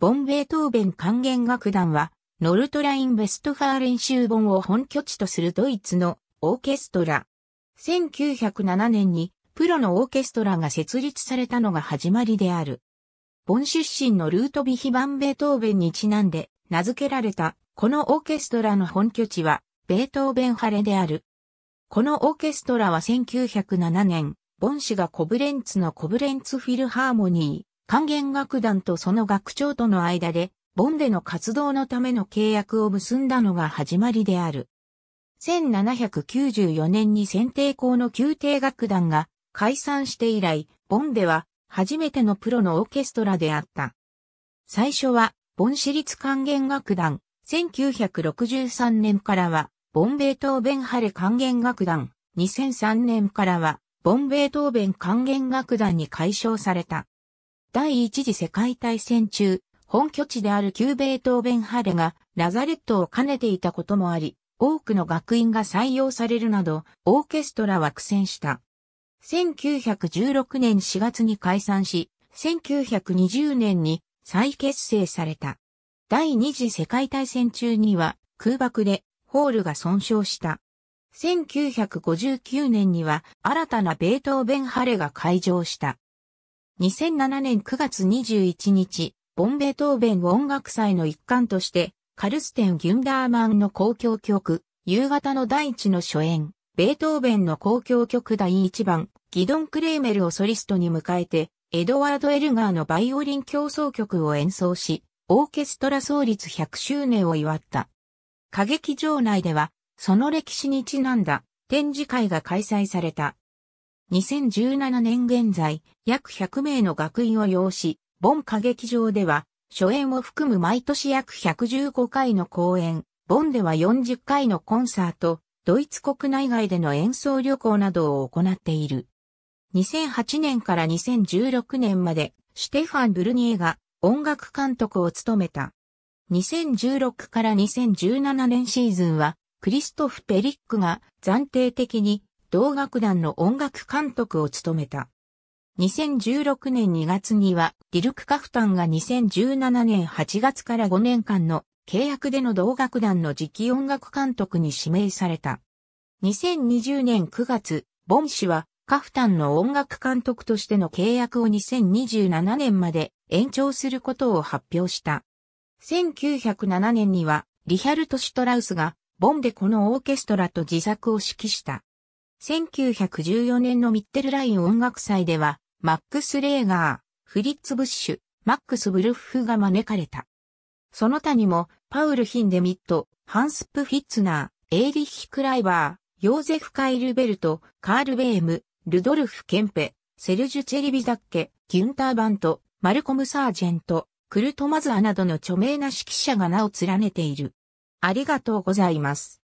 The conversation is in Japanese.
ボンベートーベン管弦楽団は、ノルトライン・ベストファー練習本を本拠地とするドイツのオーケストラ。1907年にプロのオーケストラが設立されたのが始まりである。ボン出身のルートビヒ・バン・ベートーベンにちなんで名付けられたこのオーケストラの本拠地はベートーベンハレである。このオーケストラは1907年、ボン氏がコブレンツのコブレンツフィルハーモニー。管弦楽団とその学長との間で、ボンデの活動のための契約を結んだのが始まりである。1794年に選定校の宮廷楽団が解散して以来、ボンデは初めてのプロのオーケストラであった。最初は、ボン市立管弦楽団、1963年からは、ボンベートーベンハレ管弦楽団、2003年からは、ボンベートーベン管弦楽団に解消された。第一次世界大戦中、本拠地である旧ベートーベンハレがラザレットを兼ねていたこともあり、多くの学院が採用されるなど、オーケストラは苦戦した。1916年4月に解散し、1920年に再結成された。第二次世界大戦中には空爆でホールが損傷した。1959年には新たなベートーベンハレが開場した。2007年9月21日、ボンベートーベン音楽祭の一環として、カルステン・ギュンダーマンの公共曲、夕方の第一の初演、ベートーベンの公共曲第一番、ギドン・クレーメルをソリストに迎えて、エドワード・エルガーのバイオリン競争曲を演奏し、オーケストラ創立100周年を祝った。歌劇場内では、その歴史にちなんだ展示会が開催された。2017年現在、約100名の学員を要し、ボン歌劇場では、初演を含む毎年約115回の公演、ボンでは40回のコンサート、ドイツ国内外での演奏旅行などを行っている。2008年から2016年まで、シュテファン・ブルニエが音楽監督を務めた。2016から2017年シーズンは、クリストフ・ペリックが暫定的に同楽団の音楽監督を務めた。2016年2月には、ディルク・カフタンが2017年8月から5年間の契約での同楽団の次期音楽監督に指名された。2020年9月、ボン氏はカフタンの音楽監督としての契約を2027年まで延長することを発表した。1907年にはリヒャルト・シュトラウスがボンでこのオーケストラと自作を指揮した。1914年のミッテルライン音楽祭では、マックス・レーガー、フリッツ・ブッシュ、マックス・ブルッフが招かれた。その他にも、パウル・ヒンデミット、ハンス・プ・フィッツナー、エイリッヒ・クライバー、ヨーゼフ・カイルベルト、カール・ベーム、ルドルフ・ケンペ、セルジュ・チェリビザッケ、ギュンター・バント、マルコム・サージェント、クルト・マズアなどの著名な指揮者が名を連ねている。ありがとうございます。